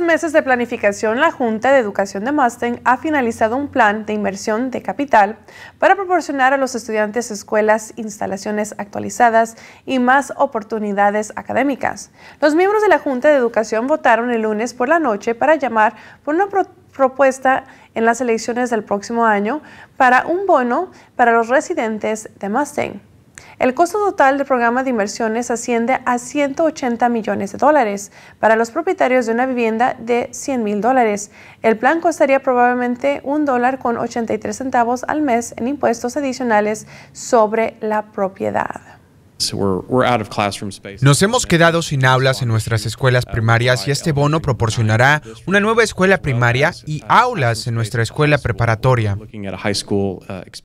meses de planificación, la Junta de Educación de Mustang ha finalizado un plan de inversión de capital para proporcionar a los estudiantes escuelas, instalaciones actualizadas y más oportunidades académicas. Los miembros de la Junta de Educación votaron el lunes por la noche para llamar por una propuesta en las elecciones del próximo año para un bono para los residentes de Mustang. El costo total del programa de inversiones asciende a 180 millones de dólares para los propietarios de una vivienda de 100 mil dólares. El plan costaría probablemente un dólar con 83 centavos al mes en impuestos adicionales sobre la propiedad. Nos hemos quedado sin aulas en nuestras escuelas primarias y este bono proporcionará una nueva escuela primaria y aulas en nuestra escuela preparatoria.